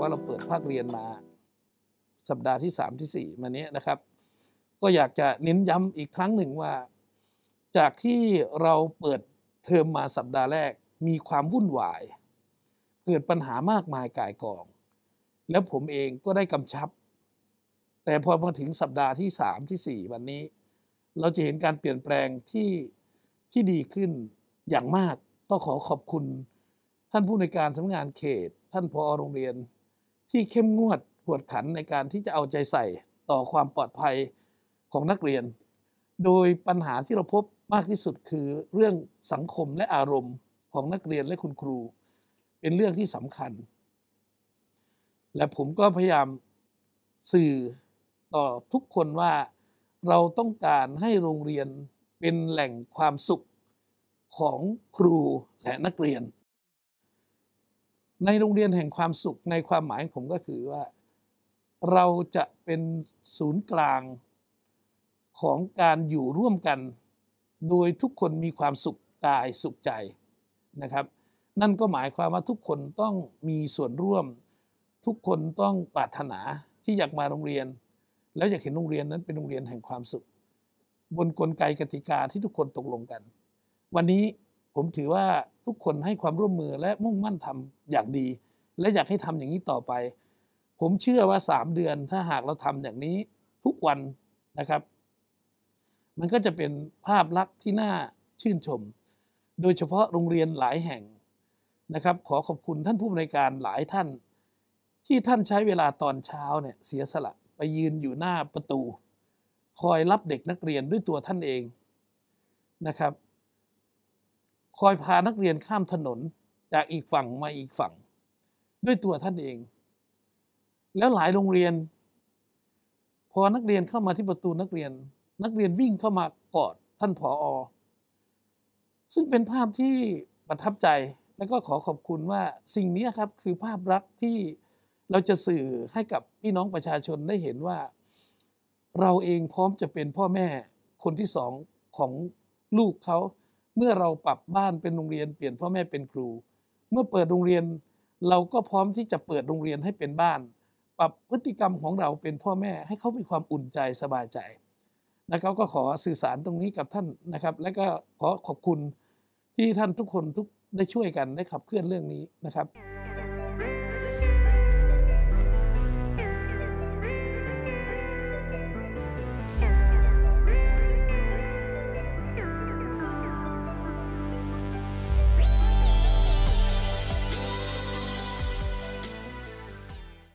ว่าเราเปิดภาคเรียนมาสัปดาห์ที่สามที่สี่มาเนี้ยนะครับ ก็อยากจะเน้นย้ำอีกครั้งหนึ่งว่า จากที่เราเปิดเทอมมาสัปดาห์แรก มีความวุ่นวายเกิดปัญหามากมายกายกอง แล้วผมเองก็ได้กำชับ แต่พอมาถึงสัปดาห์ที่สามที่สี่วันนี้ เราจะเห็นการเปลี่ยนแปลงที่ที่ดีขึ้นอย่างมากต้องขอขอบคุณ ท่านผู้ในการสำนักงานเขต ท่านพอโรงเรียนที่เข้มงวดกวดขันในการที่จะเอาใจใส่ต่อความปลอดภัยของนักเรียน โดยปัญหาที่เราพบมากที่สุดคือเรื่องสังคมและอารมณ์ของนักเรียนและคุณครู เป็นเรื่องที่สำคัญ และผมก็พยายามสื่อต่อทุกคนว่าเราต้องการให้โรงเรียนเป็นแหล่งความสุขของครูและนักเรียนในโรงเรียนแห่งความสุข ในความหมายของผมก็คือว่า เราจะเป็นศูนย์กลางของการอยู่ร่วมกันโดยทุกคนมีความสุขกายสุขใจนะครับ นั่นก็หมายความว่าทุกคนต้องมีส่วนร่วม ทุกคนต้องปรารถนาที่อยากมาโรงเรียน แล้วอยากเห็นโรงเรียนนั้นเป็นโรงเรียนแห่งความสุข บนกลไกกติกาที่ทุกคนตกลงกัน วันนี้ผมถือว่าทุกคนให้ความร่วมมือและมุ่งมั่นทำอย่างดี และอยากให้ทำอย่างนี้ต่อไป ผมเชื่อว่า3เดือนถ้าหากเราทำอย่างนี้ทุกวันนะครับ มันก็จะเป็นภาพลักษณ์ที่น่าชื่นชม โดยเฉพาะโรงเรียนหลายแห่งนะครับ ขอขอบคุณท่านผู้บริการหลายท่าน ที่ท่านใช้เวลาตอนเช้าเนี่ยเสียสละไปยืนอยู่หน้าประตู คอยรับเด็กนักเรียนด้วยตัวท่านเองนะครับคอยพานักเรียนข้ามถนนจากอีกฝั่งมาอีกฝั่ง ด้วยตัวท่านเอง แล้วหลายโรงเรียน พอนักเรียนเข้ามาที่ประตูนักเรียน นักเรียนวิ่งเข้ามากอดท่านผออซึ่งเป็นภาพที่ประทับใจและก็ขอขอบคุณว่าสิ่งนี้ครับ คือภาพลักษณ์ที่เราจะสื่อให้กับพี่น้องประชาชนได้เห็นว่า เราเองพร้อมจะเป็นพ่อแม่คนที่สองของลูกเขาเมื่อเราปรับบ้านเป็นโรงเรียนเปลี่ยนพ่อแม่เป็นครู เมื่อเปิดโรงเรียนเราก็พร้อมที่จะเปิดโรงเรียนให้เป็นบ้าน ปรับพฤติกรรมของเราเป็นพ่อแม่ ให้เขามีความอุ่นใจสบายใจนะครับ ก็ขอสื่อสารตรงนี้กับท่านนะครับ และก็ขอขอบคุณที่ท่านทุกคนทุกได้ช่วยกันได้ขับเคลื่อนเรื่องนี้นะครับ